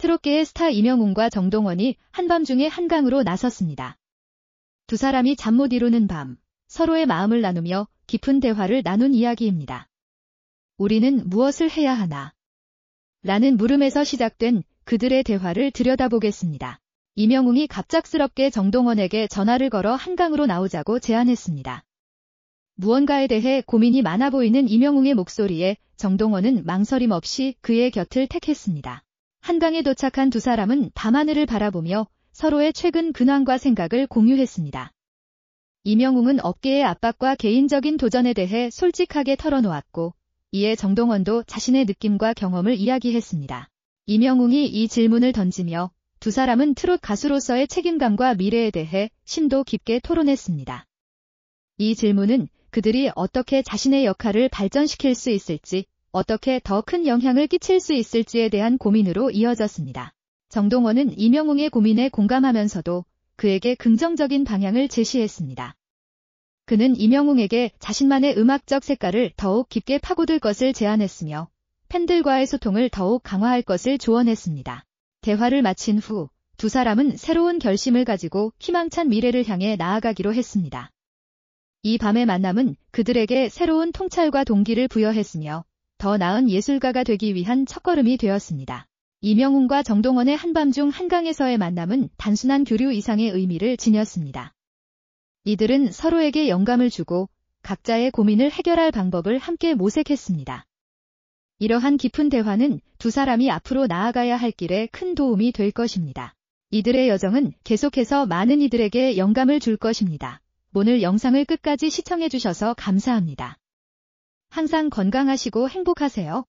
트롯계의 스타 이명웅과 정동원이 한밤중에 한강으로 나섰습니다. 두 사람이 잠 못 이루는 밤, 서로의 마음을 나누며 깊은 대화를 나눈 이야기입니다. 우리는 무엇을 해야 하나? 라는 물음에서 시작된 그들의 대화를 들여다보겠습니다. 이명웅이 갑작스럽게 정동원에게 전화를 걸어 한강으로 나오자고 제안했습니다. 무언가에 대해 고민이 많아 보이는 이명웅의 목소리에 정동원은 망설임 없이 그의 곁을 택했습니다. 한강에 도착한 두 사람은 밤하늘을 바라보며 서로의 최근 근황과 생각을 공유했습니다. 이명웅은 업계의 압박과 개인적인 도전에 대해 솔직하게 털어놓았고, 이에 정동원도 자신의 느낌과 경험을 이야기했습니다. 이명웅이 이 질문을 던지며 두 사람은 트롯 가수로서의 책임감과 미래에 대해 심도 깊게 토론했습니다. 이 질문은 그들이 어떻게 자신의 역할을 발전시킬 수 있을지 어떻게 더 큰 영향을 끼칠 수 있을지에 대한 고민으로 이어졌습니다. 정동원은 이명웅의 고민에 공감하면서도 그에게 긍정적인 방향을 제시했습니다. 그는 이명웅에게 자신만의 음악적 색깔을 더욱 깊게 파고들 것을 제안했으며 팬들과의 소통을 더욱 강화할 것을 조언했습니다. 대화를 마친 후 두 사람은 새로운 결심을 가지고 희망찬 미래를 향해 나아가기로 했습니다. 이 밤의 만남은 그들에게 새로운 통찰과 동기를 부여했으며 더 나은 예술가가 되기 위한 첫걸음이 되었습니다. 이명훈과 정동원의 한밤중 한강에서의 만남은 단순한 교류 이상의 의미를 지녔습니다. 이들은 서로에게 영감을 주고 각자의 고민을 해결할 방법을 함께 모색했습니다. 이러한 깊은 대화는 두 사람이 앞으로 나아가야 할 길에 큰 도움이 될 것입니다. 이들의 여정은 계속해서 많은 이들에게 영감을 줄 것입니다. 오늘 영상을 끝까지 시청해주셔서 감사합니다. 항상 건강하시고 행복하세요.